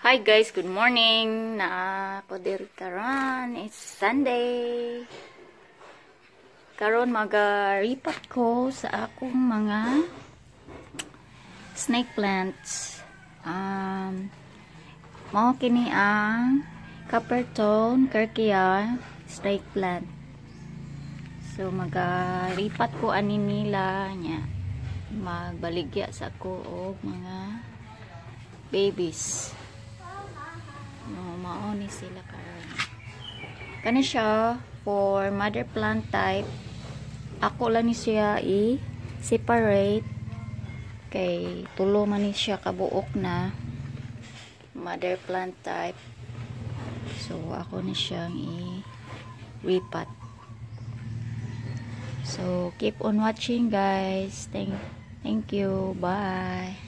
Hi guys, good morning. Na ako diri karon. It's Sunday. Karon magaripat ko sa akong mga snake plants. Um mao kini ang copper tone Kirkia snake plant. So magaripat ko ani nila nya magbaligya sa ko og mga babies mao ni sila karon Kani siya for mother plant type ako lang ni siya i separate kay tulo man ni siya kabuok na mother plant type so ako ni siyang i repat so keep on watching guys thank thank you bye